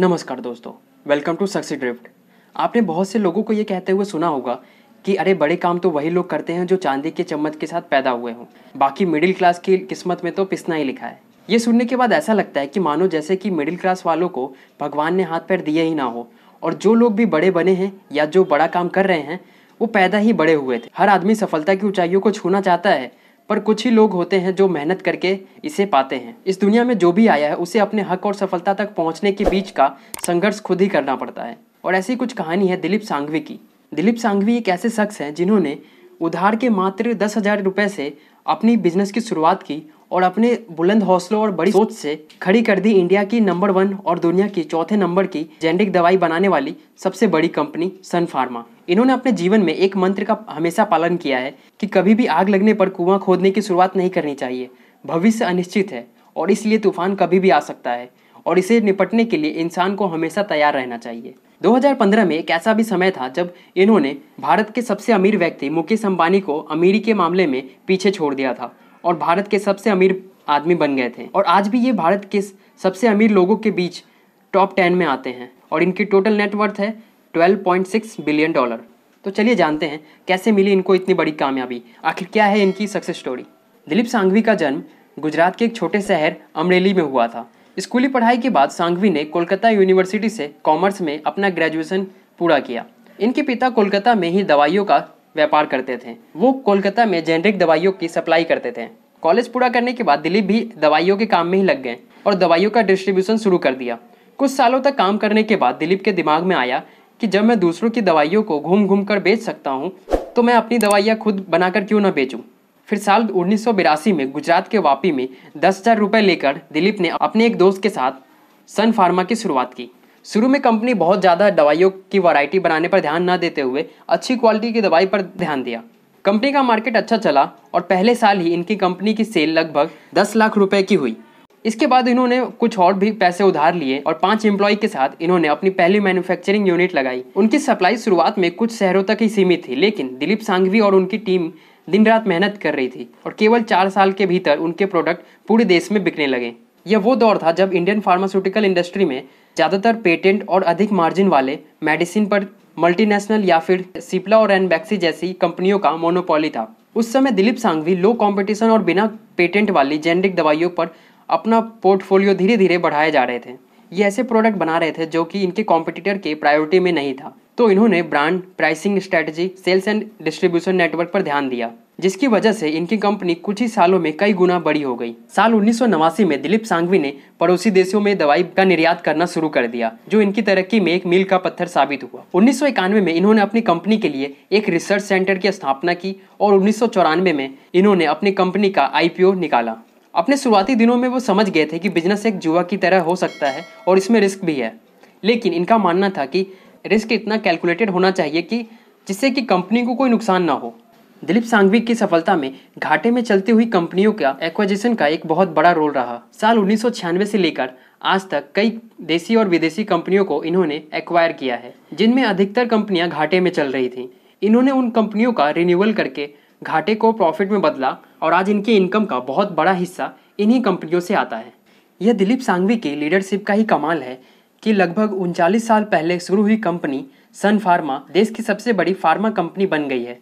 नमस्कार दोस्तों welcome to success drift आपने बहुत से लोगों को ये कहते हुए सुना होगा कि अरे बड़े काम तो वही लोग करते हैं जो चांदी के चम्मच के साथ पैदा हुए हों बाकी मिडिल क्लास की किस्मत में तो पिसना ही लिखा है ये सुनने के बाद ऐसा लगता है कि मानो जैसे कि मिडिल क्लास वालों को भगवान ने हाथ पैर दिए ही ना हो और जो लोग भी बड़े बने हैं या जो बड़ा काम कर रहे हैं वो पैदा ही बड़े हुए थे हर आदमी सफलता की ऊंचाइयों को छूना चाहता है पर कुछ ही लोग होते हैं जो मेहनत करके इसे पाते हैं इस दुनिया में जो भी आया है उसे अपने हक और सफलता तक पहुंचने के बीच का संघर्ष खुद ही करना पड़ता है और ऐसी कुछ कहानी है दिलीप सांघवी की दिलीप सांघवी एक ऐसे शख्स हैं जिन्होंने उधार के मात्र दस हज़ार रुपये से अपनी बिजनेस की शुरुआत की और अपने बुलंद हौसलों और बड़ी सोच से खड़ी कर दी इंडिया की नंबर वन और दुनिया की चौथे नंबर की जेनरिक दवाई बनाने वाली सबसे बड़ी कंपनी सन फार्मा इन्होंने अपने जीवन में एक मंत्र का हमेशा पालन किया है कि कभी भी आग लगने पर कुआं खोदने की शुरुआत नहीं करनी चाहिए भविष्य अनिश्चित है और इसलिए तूफान कभी भी आ सकता है और इसे निपटने के लिए इंसान को हमेशा तैयार रहना चाहिए 2015 में एक ऐसा भी समय था जब इन्होंने भारत के सबसे अमीर व्यक्ति मुकेश अंबानी को अमीरी के मामले में पीछे छोड़ दिया था और भारत के सबसे अमीर आदमी बन गए थे और आज भी ये भारत के सबसे अमीर लोगों के बीच टॉप टेन में आते हैं और इनकी टोटल नेटवर्थ है 12.6 बिलियन डॉलर तो चलिए जानते हैं कैसे मिली इनको इतनी बड़ी कामयाबी आखिर क्या है इनकी सक्सेस स्टोरी दिलीप सांघवी का जन्म गुजरात के एक छोटे शहर अमरेली में हुआ था स्कूली पढ़ाई के बाद सांघवी ने कोलकाता यूनिवर्सिटी से कॉमर्स में अपना ग्रेजुएशन पूरा किया इनके पिता कोलकाता में ही दवाइयों का व्यापार करते थे वो कोलकाता में जेनरिक दवाइयों की सप्लाई करते थे कॉलेज पूरा करने के बाद दिलीप भी दवाइयों के काम में ही लग गए और दवाइयों का डिस्ट्रीब्यूशन शुरू कर दिया कुछ सालों तक काम करने के बाद दिलीप के दिमाग में आया कि जब मैं दूसरों की दवाइयों को घूम घूम कर बेच सकता हूँ तो मैं अपनी दवाइयाँ खुद बनाकर क्यों ना बेचूँ फिर साल उन्नीस में गुजरात के वापी में दस हज़ार लेकर दिलीप ने अपने एक दोस्त के साथ सन फार्मा की शुरुआत की शुरू में कंपनी बहुत ज़्यादा दवाइयों की वैरायटी बनाने पर ध्यान न देते हुए अच्छी क्वालिटी की दवाई पर ध्यान दिया कंपनी का मार्केट अच्छा चला और पहले साल ही इनकी कंपनी की सेल लगभग दस लाख रुपए की हुई इसके बाद इन्होंने कुछ और भी पैसे उधार लिए और पांच एम्प्लॉय के साथ इन्होंने अपनी पहली मैन्युफैक्चरिंग यूनिट लगाई उनकी सप्लाई शुरुआत में कुछ शहरों तक ही सीमित थी लेकिन दिलीप सांघवी और उनकी टीम दिन रात मेहनत कर रही थी और केवल चार साल के भीतर उनके प्रोडक्ट पूरे देश में बिकने लगे यह वो दौर था जब इंडियन फार्मास्यूटिकल इंडस्ट्री में ज़्यादातर पेटेंट और अधिक मार्जिन वाले मेडिसिन पर मल्टीनेशनल या फिर सिप्ला और एनबैक्सी जैसी कंपनियों का मोनोपोली था उस समय दिलीप सांघवी लो कंपटीशन और बिना पेटेंट वाली जेनरिक दवाइयों पर अपना पोर्टफोलियो धीरे धीरे बढ़ाए जा रहे थे ये ऐसे प्रोडक्ट बना रहे थे जो कि इनके कॉम्पिटिटर के प्रायोरिटी में नहीं था तो इन्होंने brand pricing strategy sales and distribution network पर ध्यान दिया जिसकी वजह से इनकी कंपनी कुछ ही सालों में कई गुना बड़ी हो गई साल उन्नीस में दिलीप सांघवी ने पड़ोसी देशों में दवाई का निर्यात करना शुरू कर दिया जो इनकी तरक्की में एक मील का पत्थर साबित हुआ उन्नीस में इन्होंने अपनी कंपनी के लिए एक रिसर्च सेंटर की स्थापना की और उन्नीस में इन्होंने अपनी कंपनी का आई निकाला अपने शुरुआती दिनों में वो समझ गए थे कि बिजनेस एक जुआ की तरह हो सकता है और इसमें रिस्क भी है लेकिन इनका मानना था कि रिस्क इतना कैलकुलेटेड होना चाहिए कि जिससे कि कंपनी को कोई नुकसान ना हो दिलीप सांघवी की सफलता में घाटे में चलती हुई कंपनियों का एक्वाजेशन का एक बहुत बड़ा रोल रहा साल उन्नीस से लेकर आज तक कई देशी और विदेशी कंपनियों को इन्होंने एक्वायर किया है जिनमें अधिकतर कंपनियां घाटे में चल रही थीं इन्होंने उन कंपनियों का रिन्यूअल करके घाटे को प्रॉफिट में बदला और आज इनकी इनकम का बहुत बड़ा हिस्सा इन्हीं कंपनियों से आता है यह दिलीप सांघवी की लीडरशिप का ही कमाल है कि लगभग उनचालीस साल पहले शुरू हुई कंपनी सन फार्मा देश की सबसे बड़ी फार्मा कंपनी बन गई है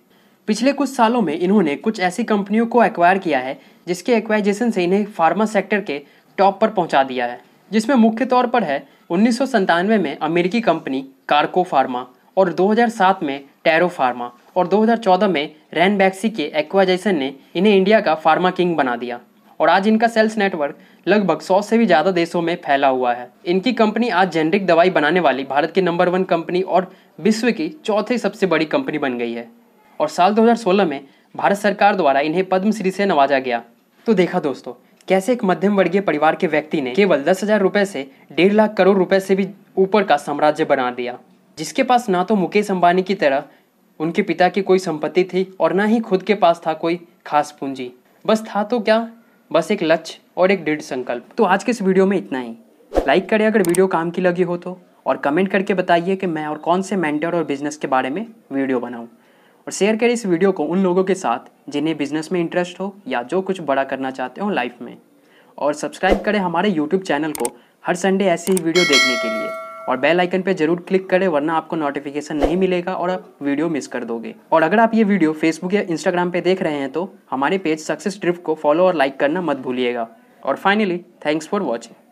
पिछले कुछ सालों में इन्होंने कुछ ऐसी कंपनियों को एक्वायर किया है जिसके एक्वाइजेशन से इन्हें फार्मा सेक्टर के टॉप पर पहुंचा दिया है जिसमें मुख्य तौर पर है उन्नीस में अमेरिकी कंपनी कार्को फार्मा और 2007 में टैरो फार्मा और 2014 में रैन बैक्सी के एक्वाइजेशन ने इन्हें इंडिया का फार्मा किंग बना दिया और आज इनका सेल्स नेटवर्क लगभग सौ से भी ज़्यादा देशों में फैला हुआ है इनकी कंपनी आज जेनरिक दवाई बनाने वाली भारत की नंबर वन कंपनी और विश्व की चौथी सबसे बड़ी कंपनी बन गई है और साल 2016 में भारत सरकार द्वारा इन्हें पद्मश्री से नवाजा गया तो देखा दोस्तों कैसे एक मध्यम वर्गीय परिवार के व्यक्ति ने केवल दस हजार रुपए से डेढ़ लाख करोड़ रुपए से भी ऊपर का साम्राज्य बना दिया जिसके पास ना तो मुकेश अंबानी की तरह उनके पिता की कोई संपत्ति थी और ना ही खुद के पास था कोई खास पूंजी बस था तो क्या बस एक लक्ष्य और एक दृढ़ संकल्प तो आज के इस वीडियो में इतना ही लाइक करें अगर वीडियो काम की लगी हो तो और कमेंट करके बताइए कि मैं और कौन से मेंटर और बिजनेस के बारे में वीडियो बनाऊं और शेयर करें इस वीडियो को उन लोगों के साथ जिन्हें बिजनेस में इंटरेस्ट हो या जो कुछ बड़ा करना चाहते हो लाइफ में और सब्सक्राइब करें हमारे यूट्यूब चैनल को हर संडे ऐसी ही वीडियो देखने के लिए और बेल आइकन पर जरूर क्लिक करें वरना आपको नोटिफिकेशन नहीं मिलेगा और आप वीडियो मिस कर दोगे और अगर आप ये वीडियो फेसबुक या इंस्टाग्राम पे देख रहे हैं तो हमारे पेज सक्सेस ट्रिप को फॉलो और लाइक करना मत भूलिएगा और फाइनली थैंक्स फॉर वॉचिंग